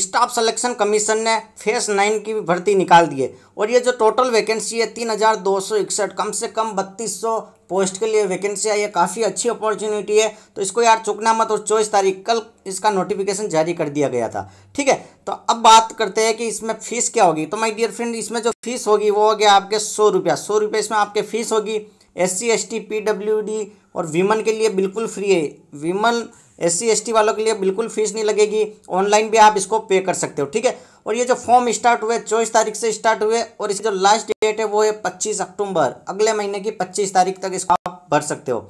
staff selection commission ने phase nine की भी भर्ती निकाल दी है और ये जो टोटल वैकेंसी है तीन हज़ार दो सौ इकसठ कम से कम बत्तीस सौ पोस्ट के लिए वैकेंसी आई है काफ़ी अच्छी अपॉर्चुनिटी है तो इसको यार चुकना मत और चौबीस तारीख कल इसका नोटिफिकेशन जारी कर दिया गया था ठीक है तो अब बात करते हैं कि इसमें फीस क्या होगी तो माई डियर फ्रेंड इसमें जो फीस होगी वो हो गया आपके सौ रुपया सौ रुपये इसमें आपके फीस होगी S C S T P W D और वीमन के लिए बिल्कुल फ्री है वीमन एस सी वालों के लिए बिल्कुल फीस नहीं लगेगी ऑनलाइन भी आप इसको पे कर सकते हो ठीक है और ये जो फॉर्म स्टार्ट हुए चौबीस तारीख से स्टार्ट हुए और इसकी जो लास्ट डेट है वो है पच्चीस अक्टूबर अगले महीने की पच्चीस तारीख तक इसको आप भर सकते हो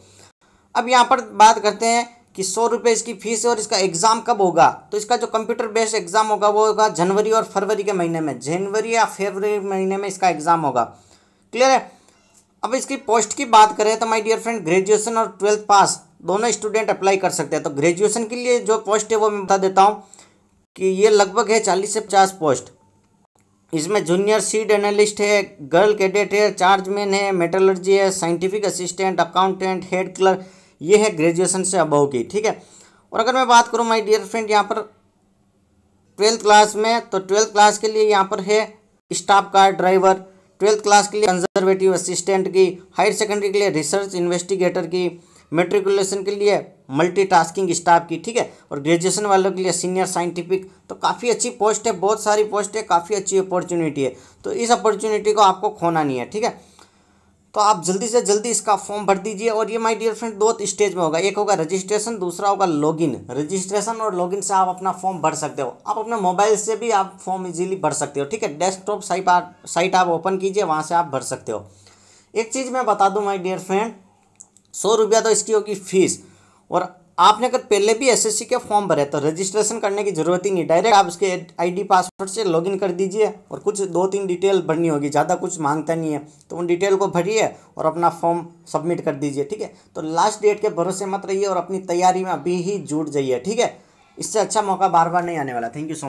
अब यहाँ पर बात करते हैं कि सौ रुपये इसकी फीस है और इसका एग्ज़ाम कब होगा तो इसका जो कंप्यूटर बेस्ड एग्ज़ाम होगा वो होगा जनवरी और फरवरी के महीने में जनवरी या फेबररी महीने में इसका एग्ज़ाम होगा क्लियर है अब इसकी पोस्ट की बात करें तो माय डियर फ्रेंड ग्रेजुएशन और ट्वेल्थ पास दोनों स्टूडेंट अप्लाई कर सकते हैं तो ग्रेजुएशन के लिए जो पोस्ट है वो मैं बता देता हूँ कि ये लगभग है चालीस से पचास पोस्ट इसमें जूनियर सीड एनालिस्ट है गर्ल कैडेट है चार्जमैन है मेटलर्जी है scientific assistant accountant head clerk ये है ग्रेजुएशन से अबव की ठीक है और अगर मैं बात करूँ माई डियर फ्रेंड यहाँ पर ट्वेल्थ क्लास में तो ट्वेल्थ क्लास के लिए यहाँ पर है staff car driver twelfth class के लिए कंजर्वेटिव असिस्टेंट की हायर सेकेंडरी के लिए रिसर्च इन्वेस्टिगेटर की मेट्रिकुलेशन के लिए मल्टीटास्किंग स्टाफ की ठीक है और ग्रेजुएशन वालों के लिए सीनियर साइंटिफिक तो काफ़ी अच्छी पोस्ट है बहुत सारी पोस्ट है काफ़ी अच्छी अपॉर्चुनिटी है तो इस अपॉर्चुनिटी को आपको खोना नहीं है ठीक है तो आप जल्दी से जल्दी इसका फॉर्म भर दीजिए और ये माय डियर फ्रेंड दो स्टेज में होगा एक होगा रजिस्ट्रेशन दूसरा होगा लॉगिन रजिस्ट्रेशन और लॉगिन से आप अपना फॉर्म भर सकते हो आप अपने मोबाइल से भी आप फॉर्म इजीली भर सकते हो ठीक है डेस्कटॉप साइट आप साइट आप ओपन कीजिए वहाँ से आप भर सकते हो एक चीज़ मैं बता दूँ माई डियर फ्रेंड सौ रुपया तो इसकी होगी फीस और आपने अगर पहले भी एसएससी के फॉर्म भरे तो रजिस्ट्रेशन करने की ज़रूरत ही नहीं डायरेक्ट आप उसके आईडी पासवर्ड से लॉगिन कर दीजिए और कुछ दो तीन डिटेल भरनी होगी ज़्यादा कुछ मांगता नहीं है तो उन डिटेल को भरिए और अपना फॉर्म सबमिट कर दीजिए ठीक है तो लास्ट डेट के भरोसे मत रहिए और अपनी तैयारी में अभी ही जुट जाइए ठीक है इससे अच्छा मौका बार बार नहीं आने वाला थैंक यू सो